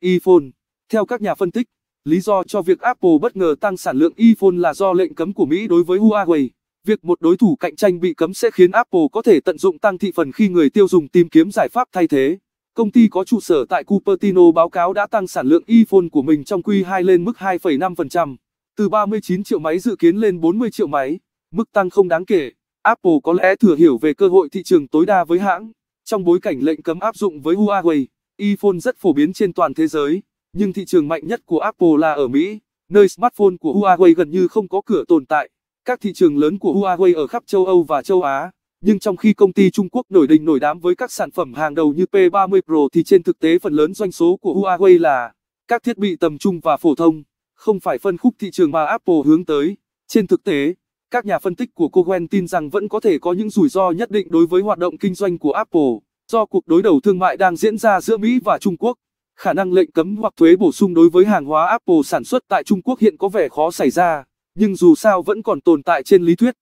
iPhone. Theo các nhà phân tích, lý do cho việc Apple bất ngờ tăng sản lượng iPhone là do lệnh cấm của Mỹ đối với Huawei. Việc một đối thủ cạnh tranh bị cấm sẽ khiến Apple có thể tận dụng tăng thị phần khi người tiêu dùng tìm kiếm giải pháp thay thế. Công ty có trụ sở tại Cupertino báo cáo đã tăng sản lượng iPhone của mình trong quý 2 lên mức 2,5%, từ 39 triệu máy dự kiến lên 40 triệu máy, mức tăng không đáng kể. Apple có lẽ thừa hiểu về cơ hội thị trường tối đa với hãng trong bối cảnh lệnh cấm áp dụng với Huawei iPhone rất phổ biến trên toàn thế giới, nhưng thị trường mạnh nhất của Apple là ở Mỹ, nơi smartphone của Huawei gần như không có cửa tồn tại. Các thị trường lớn của Huawei ở khắp châu Âu và châu Á, nhưng trong khi công ty Trung Quốc nổi đình nổi đám với các sản phẩm hàng đầu như P30 Pro thì trên thực tế phần lớn doanh số của Huawei là các thiết bị tầm trung và phổ thông, không phải phân khúc thị trường mà Apple hướng tới. Trên thực tế, các nhà phân tích của Cowen tin rằng vẫn có thể có những rủi ro nhất định đối với hoạt động kinh doanh của Apple. Do cuộc đối đầu thương mại đang diễn ra giữa Mỹ và Trung Quốc, khả năng lệnh cấm hoặc thuế bổ sung đối với hàng hóa Apple sản xuất tại Trung Quốc hiện có vẻ khó xảy ra, nhưng dù sao vẫn còn tồn tại trên lý thuyết.